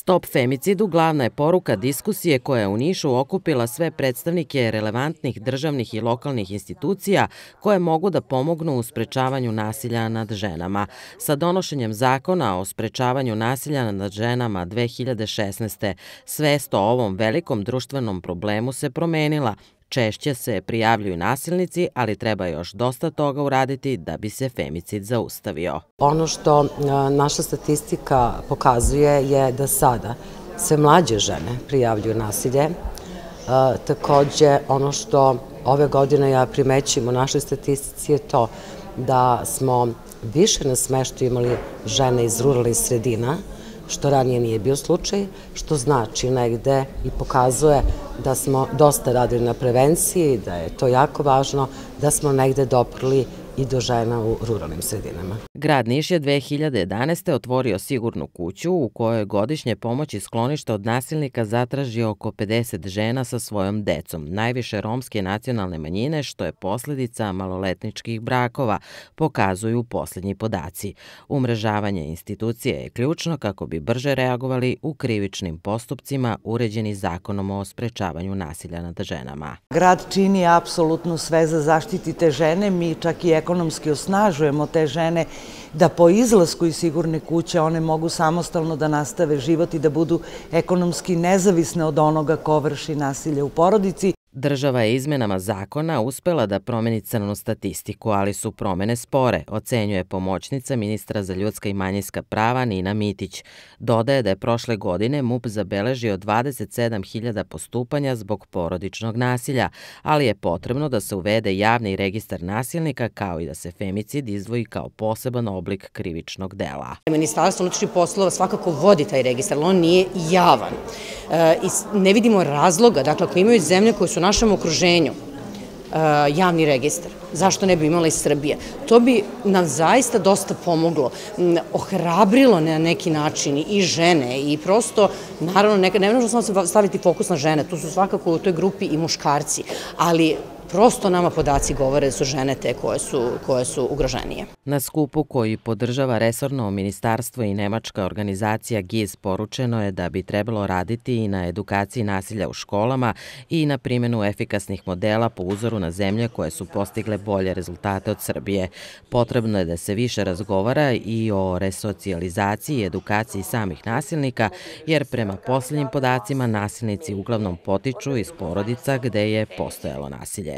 Stop femicidu glavna je poruka diskusije koja je u Nišu okupila sve predstavnike relevantnih državnih i lokalnih institucija koje mogu da pomognu u sprečavanju nasilja nad ženama. Sa donošenjem zakona o sprečavanju nasilja nad ženama 2016. svest o ovom velikom društvenom problemu se promenila, Češće se prijavljuju nasilnici, ali treba još dosta toga uraditi da bi se femicid zaustavio. Ono što e, naša statistika pokazuje je da sada sve mlađe žene prijavljuju nasilje. E, takođe, ono što ove godine ja primećim u našoj statistici je to da smo više na smeštu imali žene iz ruralnih sredina, što ranije nije bio slučaj, što znači negde i pokazuje da smo dosta radili na prevenciji, da je to jako važno, da smo negde doprli i do žena u ruralnim sredinama. Grad Niš je 2011. otvorio sigurnu kuću u kojoj godišnje pomoći skloništa od nasilnika zatraži oko 50 žena sa svojom decom, najviše romske nacionalne manjine što je posljedica maloletničkih brakova, pokazuju posljednji podaci. Umrežavanje institucije je ključno kako bi brže reagovali u krivičnim postupcima uređeni zakonom o sprečavanju nasilja nad ženama. Grad čini apsolutno sve za zaštitite žene, mi čak i ekonomski ekonomski osnažujemo te žene da po izlasku iz sigurne kuće one mogu samostalno da nastave život i da budu ekonomski nezavisne od onoga ko vrši nasilje u porodici Država je izmenama zakona uspela da promeni crnu statistiku, ali su promene spore, ocenjuje pomoćnica ministra za ljudska i manjinska prava Nina Mitić. Dodaje da je prošle godine MUP zabeležio 27.000 postupanja zbog porodičnog nasilja, ali je potrebno da se uvede javni registar nasilnika kao i da se femicid izvoji kao poseban oblik krivičnog dela. Ministarstvo unutrašnjih poslova svakako vodi taj registar, ali on nije javan. E, i ne vidimo razloga, dakle ako imaju zemlje koje su u našem okruženju, e, javni registar. Zašto ne bi imala i Srbije? To bi nam zaista dosta pomoglo, ohrabrilo na neki način i žene i prosto, naravno, ne, ne možemo samo staviti fokus na žene, tu su svakako u toj grupi i muškarci, ali prosto nama podaci govore da su žene te koje su, koje su ugroženije. Na skupu koji podržava resorno ministarstvo i nemačka organizacija GIZ poručeno je da bi trebalo raditi i na edukaciji nasilja u školama i na primjenu efikasnih modela po uzoru na zemlje koje su postigle bolje rezultate od Srbije. Potrebno je da se više razgovara i o resocijalizaciji i edukaciji samih nasilnika, jer prema posljednjim podacima nasilnici uglavnom potiču iz porodica gde je postojalo nasilje.